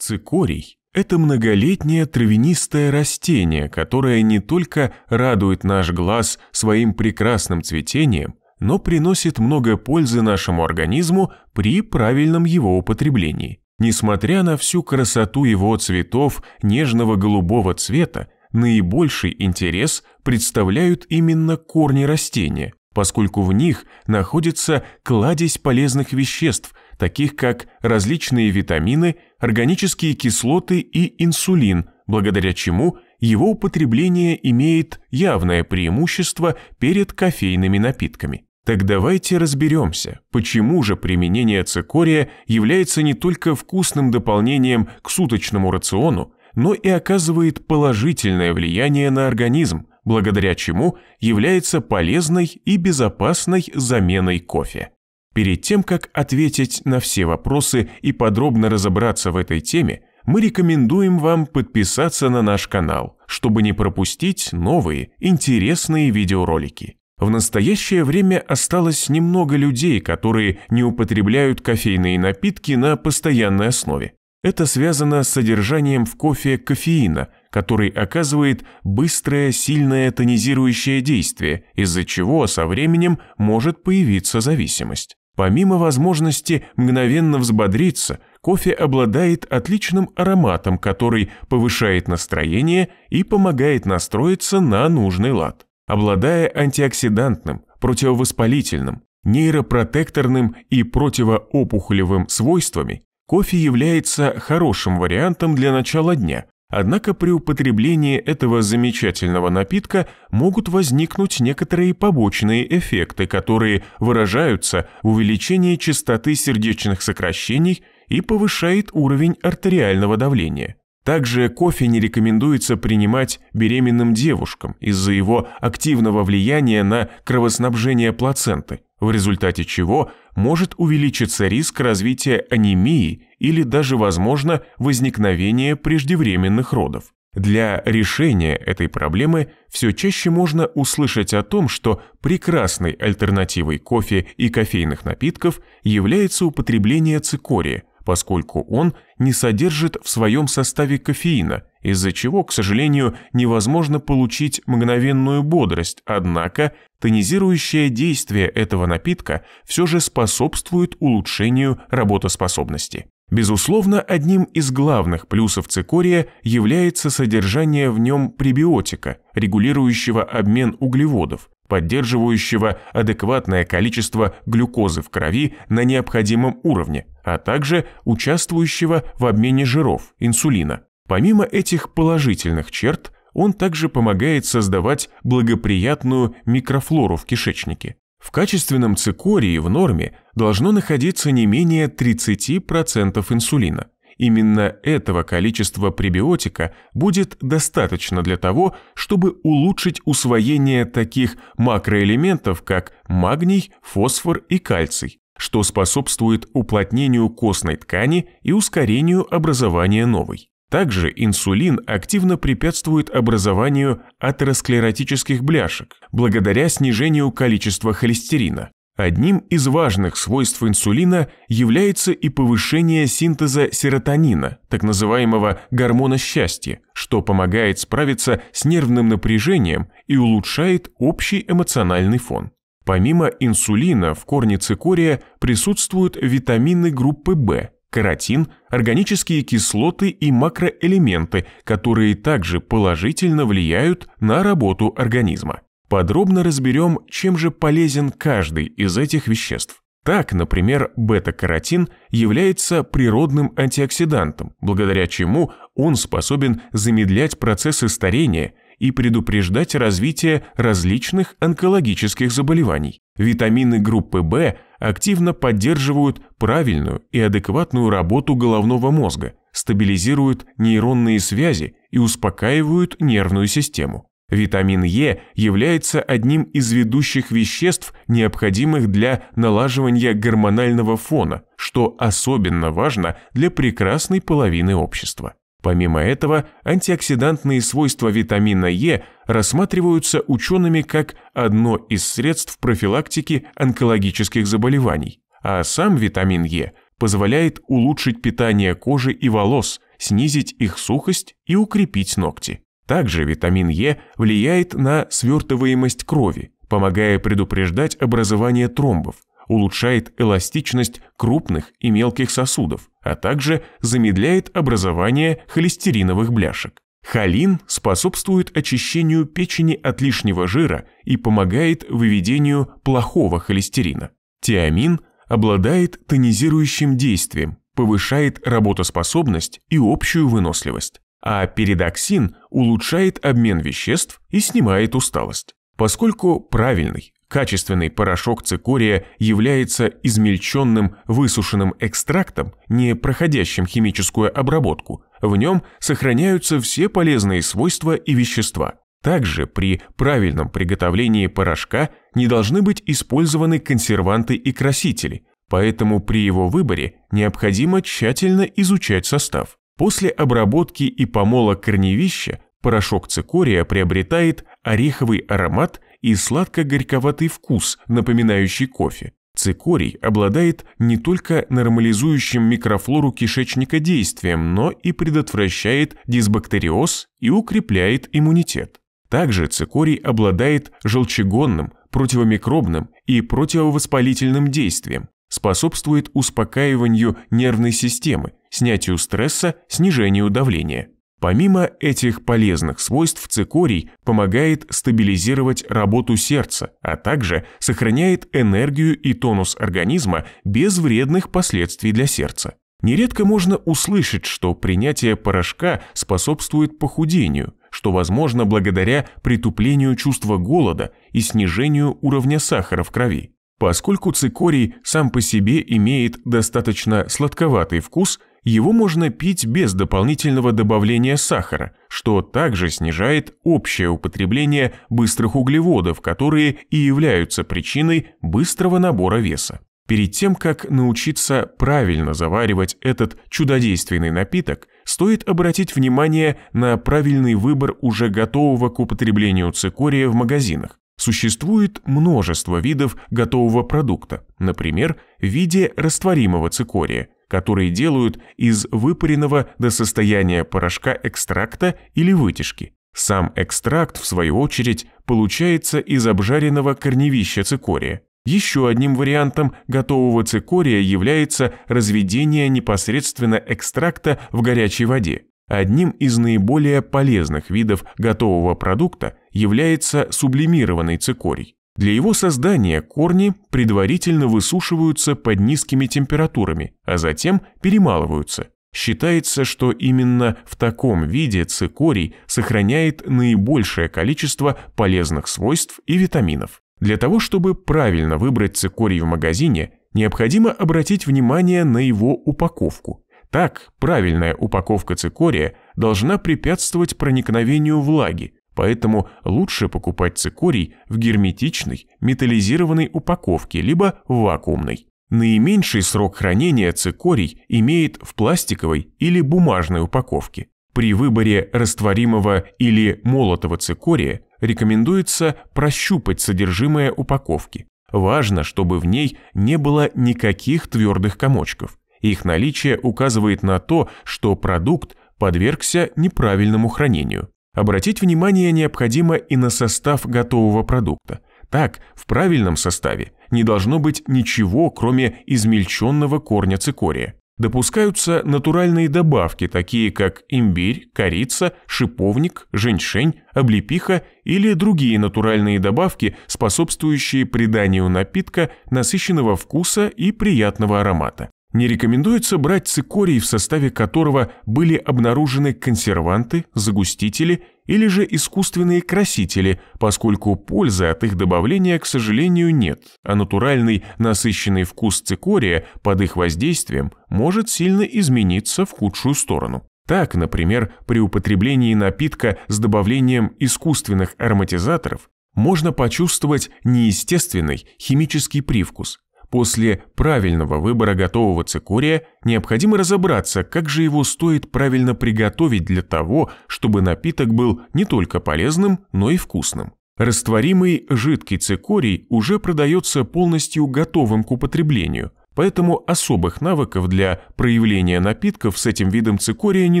Цикорий – это многолетнее травянистое растение, которое не только радует наш глаз своим прекрасным цветением, но приносит много пользы нашему организму при правильном его употреблении. Несмотря на всю красоту его цветов нежного голубого цвета, наибольший интерес представляют именно корни растения, поскольку в них находится кладезь полезных веществ, таких как различные витамины, органические кислоты и инсулин, благодаря чему его употребление имеет явное преимущество перед кофейными напитками. Так давайте разберемся, почему же применение цикория является не только вкусным дополнением к суточному рациону, но и оказывает положительное влияние на организм, благодаря чему является полезной и безопасной заменой кофе. Перед тем, как ответить на все вопросы и подробно разобраться в этой теме, мы рекомендуем вам подписаться на наш канал, чтобы не пропустить новые интересные видеоролики. В настоящее время осталось немного людей, которые не употребляют кофейные напитки на постоянной основе. Это связано с содержанием в кофе кофеина, который оказывает быстрое, сильное тонизирующее действие, из-за чего со временем может появиться зависимость. Помимо возможности мгновенно взбодриться, кофе обладает отличным ароматом, который повышает настроение и помогает настроиться на нужный лад. Обладая антиоксидантным, противовоспалительным, нейропротекторным и противоопухолевым свойствами, кофе является хорошим вариантом для начала дня, Однако при употреблении этого замечательного напитка могут возникнуть некоторые побочные эффекты, которые выражаются в увеличении частоты сердечных сокращений и повышает уровень артериального давления. Также кофе не рекомендуется принимать беременным девушкам из-за его активного влияния на кровоснабжение плаценты, в результате чего может увеличиться риск развития анемии или даже, возможно, возникновение преждевременных родов. Для решения этой проблемы все чаще можно услышать о том, что прекрасной альтернативой кофе и кофейных напитков является употребление цикория, поскольку он не содержит в своем составе кофеина, из-за чего, к сожалению, невозможно получить мгновенную бодрость, однако тонизирующее действие этого напитка все же способствует улучшению работоспособности. Безусловно, одним из главных плюсов цикория является содержание в нем пребиотика, регулирующего обмен углеводов, поддерживающего адекватное количество глюкозы в крови на необходимом уровне, а также участвующего в обмене жиров, инсулина. Помимо этих положительных черт, он также помогает создавать благоприятную микрофлору в кишечнике, в качественном цикории в норме должно находиться не менее 30% инсулина. Именно этого количества пребиотика будет достаточно для того, чтобы улучшить усвоение таких макроэлементов, как магний, фосфор и кальций, что способствует уплотнению костной ткани и ускорению образования новой. Также инсулин активно препятствует образованию атеросклеротических бляшек, благодаря снижению количества холестерина. Одним из важных свойств инсулина является и повышение синтеза серотонина, так называемого гормона счастья, что помогает справиться с нервным напряжением и улучшает общий эмоциональный фон. Помимо инсулина в корне цикория присутствуют витамины группы В, каротин, органические кислоты и макроэлементы, которые также положительно влияют на работу организма. Подробно разберем, чем же полезен каждый из этих веществ. Так, например, бета-каротин является природным антиоксидантом, благодаря чему он способен замедлять процессы старения и предупреждать развитие различных онкологических заболеваний витамины группы В активно поддерживают правильную и адекватную работу головного мозга, стабилизируют нейронные связи и успокаивают нервную систему. Витамин Е является одним из ведущих веществ, необходимых для налаживания гормонального фона, что особенно важно для прекрасной половины общества. Помимо этого, антиоксидантные свойства витамина Е рассматриваются учеными как одно из средств профилактики онкологических заболеваний, а сам витамин Е позволяет улучшить питание кожи и волос, снизить их сухость и укрепить ногти. Также витамин Е влияет на свертываемость крови, помогая предупреждать образование тромбов, улучшает эластичность крупных и мелких сосудов, а также замедляет образование холестериновых бляшек. Холин способствует очищению печени от лишнего жира и помогает выведению плохого холестерина. Тиамин обладает тонизирующим действием, повышает работоспособность и общую выносливость. А передоксин улучшает обмен веществ и снимает усталость. Поскольку правильный, Качественный порошок цикория является измельченным высушенным экстрактом, не проходящим химическую обработку. В нем сохраняются все полезные свойства и вещества. Также при правильном приготовлении порошка не должны быть использованы консерванты и красители, поэтому при его выборе необходимо тщательно изучать состав. После обработки и помола корневища порошок цикория приобретает ореховый аромат и сладко-горьковатый вкус, напоминающий кофе. Цикорий обладает не только нормализующим микрофлору кишечника действием, но и предотвращает дисбактериоз и укрепляет иммунитет. Также цикорий обладает желчегонным, противомикробным и противовоспалительным действием, способствует успокаиванию нервной системы, снятию стресса, снижению давления. Помимо этих полезных свойств, цикорий помогает стабилизировать работу сердца, а также сохраняет энергию и тонус организма без вредных последствий для сердца. Нередко можно услышать, что принятие порошка способствует похудению, что возможно благодаря притуплению чувства голода и снижению уровня сахара в крови. Поскольку цикорий сам по себе имеет достаточно сладковатый вкус – его можно пить без дополнительного добавления сахара, что также снижает общее употребление быстрых углеводов, которые и являются причиной быстрого набора веса. Перед тем, как научиться правильно заваривать этот чудодейственный напиток, стоит обратить внимание на правильный выбор уже готового к употреблению цикория в магазинах. Существует множество видов готового продукта, например, в виде растворимого цикория – которые делают из выпаренного до состояния порошка экстракта или вытяжки. Сам экстракт, в свою очередь, получается из обжаренного корневища цикория. Еще одним вариантом готового цикория является разведение непосредственно экстракта в горячей воде. Одним из наиболее полезных видов готового продукта является сублимированный цикорий. Для его создания корни предварительно высушиваются под низкими температурами, а затем перемалываются. Считается, что именно в таком виде цикорий сохраняет наибольшее количество полезных свойств и витаминов. Для того, чтобы правильно выбрать цикорий в магазине, необходимо обратить внимание на его упаковку. Так, правильная упаковка цикория должна препятствовать проникновению влаги, поэтому лучше покупать цикорий в герметичной, металлизированной упаковке, либо в вакуумной. Наименьший срок хранения цикорий имеет в пластиковой или бумажной упаковке. При выборе растворимого или молотого цикория рекомендуется прощупать содержимое упаковки. Важно, чтобы в ней не было никаких твердых комочков. Их наличие указывает на то, что продукт подвергся неправильному хранению. Обратить внимание необходимо и на состав готового продукта. Так, в правильном составе не должно быть ничего, кроме измельченного корня цикория. Допускаются натуральные добавки, такие как имбирь, корица, шиповник, женьшень, облепиха или другие натуральные добавки, способствующие приданию напитка насыщенного вкуса и приятного аромата не рекомендуется брать цикорий, в составе которого были обнаружены консерванты, загустители или же искусственные красители, поскольку пользы от их добавления, к сожалению, нет, а натуральный насыщенный вкус цикория под их воздействием может сильно измениться в худшую сторону. Так, например, при употреблении напитка с добавлением искусственных ароматизаторов можно почувствовать неестественный химический привкус, После правильного выбора готового цикория необходимо разобраться, как же его стоит правильно приготовить для того, чтобы напиток был не только полезным, но и вкусным. Растворимый жидкий цикорий уже продается полностью готовым к употреблению, поэтому особых навыков для проявления напитков с этим видом цикория не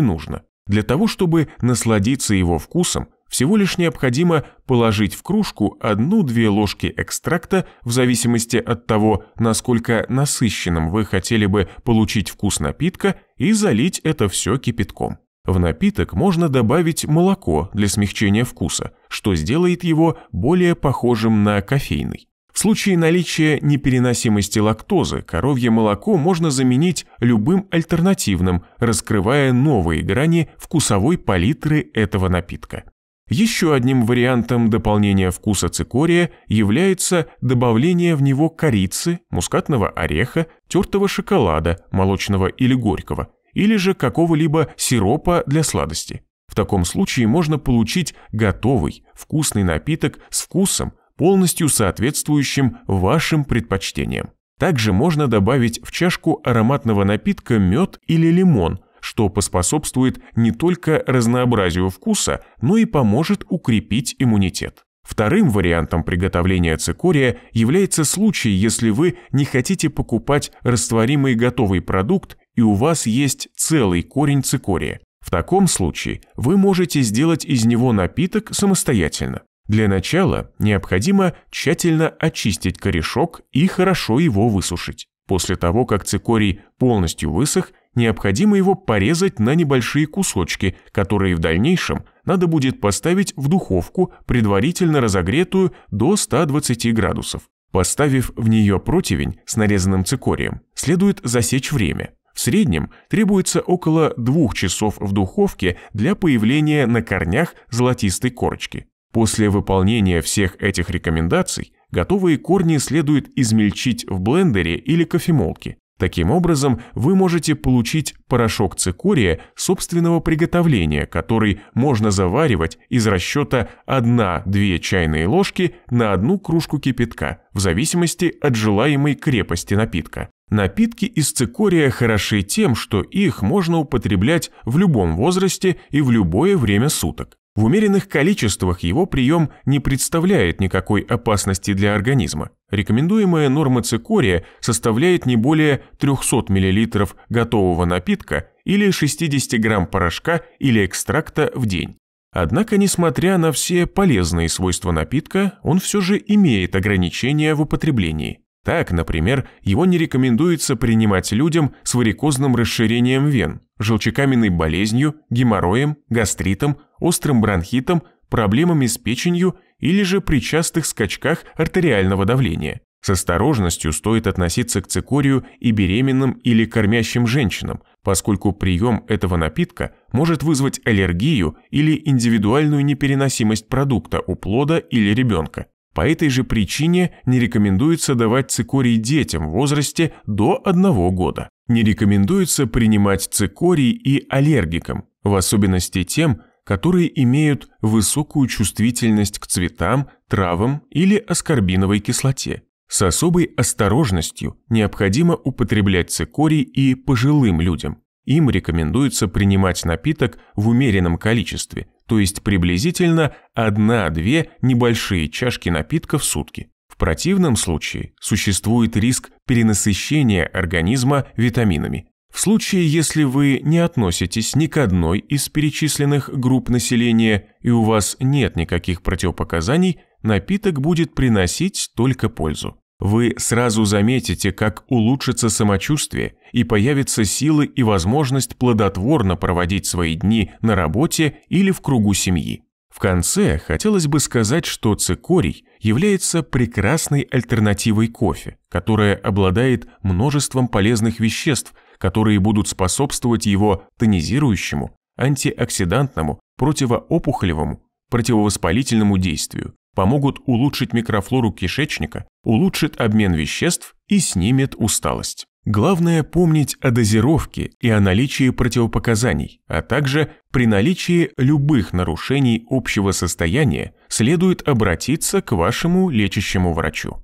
нужно. Для того, чтобы насладиться его вкусом, всего лишь необходимо положить в кружку одну-две ложки экстракта в зависимости от того, насколько насыщенным вы хотели бы получить вкус напитка и залить это все кипятком. В напиток можно добавить молоко для смягчения вкуса, что сделает его более похожим на кофейный. В случае наличия непереносимости лактозы коровье молоко можно заменить любым альтернативным, раскрывая новые грани вкусовой палитры этого напитка. Еще одним вариантом дополнения вкуса цикория является добавление в него корицы, мускатного ореха, тертого шоколада, молочного или горького, или же какого-либо сиропа для сладости. В таком случае можно получить готовый, вкусный напиток с вкусом, полностью соответствующим вашим предпочтениям. Также можно добавить в чашку ароматного напитка мед или лимон – что поспособствует не только разнообразию вкуса, но и поможет укрепить иммунитет. Вторым вариантом приготовления цикория является случай, если вы не хотите покупать растворимый готовый продукт и у вас есть целый корень цикория. В таком случае вы можете сделать из него напиток самостоятельно. Для начала необходимо тщательно очистить корешок и хорошо его высушить. После того, как цикорий полностью высох, необходимо его порезать на небольшие кусочки, которые в дальнейшем надо будет поставить в духовку, предварительно разогретую до 120 градусов. Поставив в нее противень с нарезанным цикорием, следует засечь время. В среднем требуется около 2 часов в духовке для появления на корнях золотистой корочки. После выполнения всех этих рекомендаций Готовые корни следует измельчить в блендере или кофемолке. Таким образом, вы можете получить порошок цикория собственного приготовления, который можно заваривать из расчета 1-2 чайные ложки на одну кружку кипятка, в зависимости от желаемой крепости напитка. Напитки из цикория хороши тем, что их можно употреблять в любом возрасте и в любое время суток. В умеренных количествах его прием не представляет никакой опасности для организма. Рекомендуемая норма цикория составляет не более 300 мл готового напитка или 60 грамм порошка или экстракта в день. Однако, несмотря на все полезные свойства напитка, он все же имеет ограничения в употреблении. Так, например, его не рекомендуется принимать людям с варикозным расширением вен, желчекаменной болезнью, геморроем, гастритом, острым бронхитом, проблемами с печенью или же при частых скачках артериального давления. С осторожностью стоит относиться к цикорию и беременным или кормящим женщинам, поскольку прием этого напитка может вызвать аллергию или индивидуальную непереносимость продукта у плода или ребенка. По этой же причине не рекомендуется давать цикорий детям в возрасте до 1 года. Не рекомендуется принимать цикорий и аллергикам, в особенности тем, которые имеют высокую чувствительность к цветам, травам или аскорбиновой кислоте. С особой осторожностью необходимо употреблять цикорий и пожилым людям, им рекомендуется принимать напиток в умеренном количестве, то есть приблизительно 1-2 небольшие чашки напитка в сутки. В противном случае существует риск перенасыщения организма витаминами. В случае, если вы не относитесь ни к одной из перечисленных групп населения и у вас нет никаких противопоказаний, напиток будет приносить только пользу. Вы сразу заметите, как улучшится самочувствие и появятся силы и возможность плодотворно проводить свои дни на работе или в кругу семьи. В конце хотелось бы сказать, что цикорий является прекрасной альтернативой кофе, которая обладает множеством полезных веществ, которые будут способствовать его тонизирующему, антиоксидантному, противоопухолевому, противовоспалительному действию, помогут улучшить микрофлору кишечника, улучшит обмен веществ и снимет усталость. Главное помнить о дозировке и о наличии противопоказаний, а также при наличии любых нарушений общего состояния следует обратиться к вашему лечащему врачу.